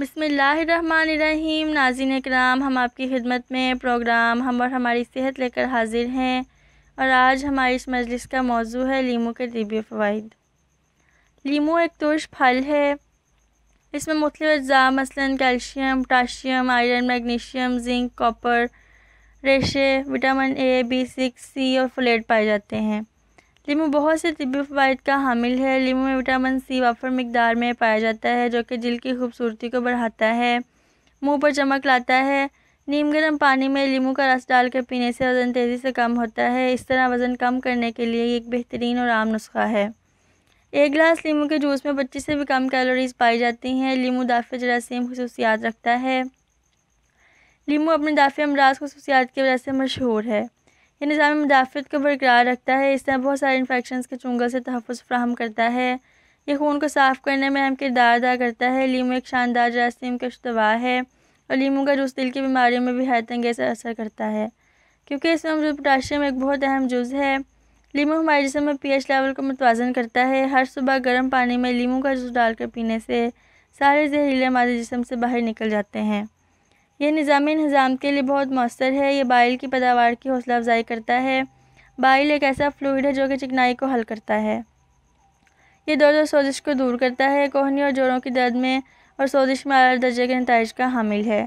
बसमीम नाजिन कराम हम आपकी खिदमत में प्रोग्राम हम और हमारी सेहत लेकर हाजिर हैं और आज हमारी इस मजलिस का मौजू है लीमो के तबी फ़वाद लीम एक तुर्श फल है इसमें मुख्तु अज्जा मसलन calcium potassium iron magnesium zinc copper रेशे vitamin A B six C और फ्लेट पाए जाते हैं लीमू बहुत से तबी फ़वाद का हामिल है लीमू में विटामिन सी वाफर मकदार में पाया जाता है जो कि दिल की खूबसूरती को बढ़ाता है मुंह पर चमक लाता है नीम गर्म पानी में लीमू का रस डाल कर पीने से वज़न तेज़ी से कम होता है इस तरह वज़न कम करने के लिए एक बेहतरीन और आम नुस्खा है एक गिलास लीमू के जूस में पच्चीस से भी कम कैलोरीज पाई जाती हैं लीमू दाफे जरासीम खसूसियात रखता है लीमू अपने दाफ़ी अमराज खसूसियात की वजह से मशहूर है यह निज़ाम मुदाफ़त को बरकरार रखता है इस तरह बहुत सारे इन्फेक्शन के चुंगल से तहफ़ फ्राहम करता है ये खून को साफ़ करने में अहम किरदार अदा करता है लीम एक शानदार जरासीम का है और लीमू का जूस दिल की बीमारियों में भी अंगेज़ असर करता है क्योंकि इसमें मौजूद पोटाशियम एक बहुत अहम जुज़ है लीमू हमारे जिसम में एच लेवल को मुतवाजन करता है हर सुबह गर्म पानी में लीमू का जूस डालकर पीने से सारे जहरीले हमारे जिसम से बाहर निकल जाते हैं यह निज़ाम निज़ाम के लिए बहुत मौसर है यह बाइल की पैदावार की हौसला अफजाई करता है बाइल एक ऐसा फ्लूड है जो कि चिकनाई को हल करता है ये दर्द और सोजिश को दूर करता है कोहनी और जोड़ों की दर्द में और सोजिश में अला दर्जे के नतज का हामिल है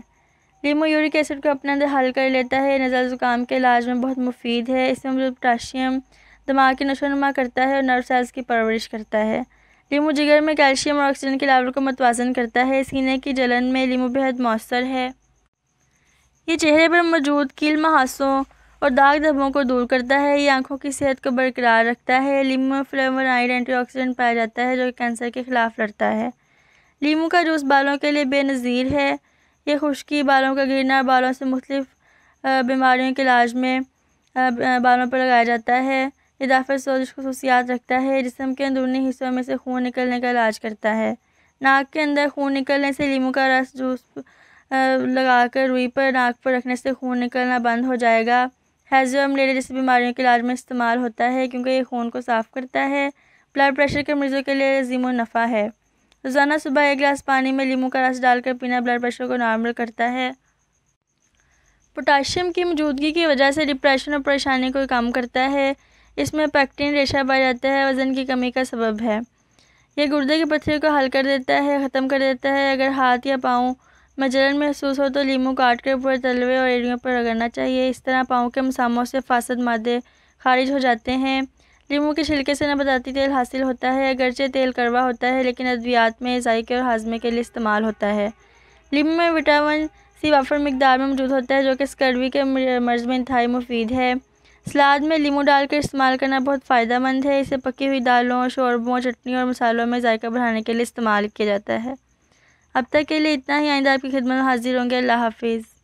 लीमो यूरिक एसिड को अपने अंदर हल कर लेता है नज़ल ज़ुकाम के इलाज में बहुत मुफीद है इसमें मौजूद पोटाशियम दिमाग की नशोनुमा करता है और नर्व सेल्स की परवरिश करता है लीमू जिगर में कैल्शियम और ऑक्सीजन के लावल को मतवाजन करता है सीने की जलन में लीमू बेहद मौसर है ये चेहरे पर मौजूद कील महासों और दाग धब्बों को दूर करता है ये आंखों की सेहत को बरकरार रखता है लीमू एंटी एंटीऑक्सीडेंट पाया जाता है जो कैंसर के खिलाफ लड़ता है लीमू का जूस बालों के लिए बेनज़ीर है ये खुश्की बालों का गिरना बालों से मुख्तफ बीमारियों के इलाज में बालों पर लगाया जाता है इजाफत सोजिश खसूसियात रखता है जिसम के अंदरूनी हिस्सों में से खून निकलने का इलाज करता है नाक के अंदर खून निकलने से लीमू का रस जूस लगाकर रुई पर नाक पर रखने से खून निकलना बंद हो जाएगा हैजम लेडर जैसी बीमारियों के इलाज में इस्तेमाल होता है क्योंकि ये खून को साफ़ करता है ब्लड प्रेशर के मरीज़ों के लिए जीमो नफ़ा है रोज़ाना सुबह एक गिलास पानी में लीमू का रस डालकर पीना ब्लड प्रेशर को नॉर्मल करता है पोटाशियम की मौजूदगी की वजह से डिप्रेशन और परेशानी को कम करता है इसमें पैक्टिन रेशा बढ़ जाता है वज़न की कमी का सबब है यह गुर्दे के पथरी को हल कर देता है ख़त्म कर देता है अगर हाथ या पाँव मजलन महसूस हो तो लीमू काट कर पूरे तलवे और एड़ियों पर रगड़ना चाहिए इस तरह पाँव के मसामों से फासद मादे खारिज हो जाते हैं लीमू के छिलके से नबदाती तेल हासिल होता है अगरचे तेल करवा होता है लेकिन अद्वियात में जायके और हाजमे के लिए इस्तेमाल होता है लीमू में विटामिन सी वाफर मकदार में मौजूद होता है जो कि स्कर्वी के मर्ज़ में इंतई मुफीद है सलाद में लीमू डालकर इस्तेमाल करना बहुत फ़ायदा मंद है इसे पकी हुई दालों शोरबों चटनी और मसालों में जायका बढ़ाने के लिए इस्तेमाल किया जाता है अब तक के लिए इतना ही आइंदा आपकी खिदमत में हाजिर होंगे अल्लाह हाफिज़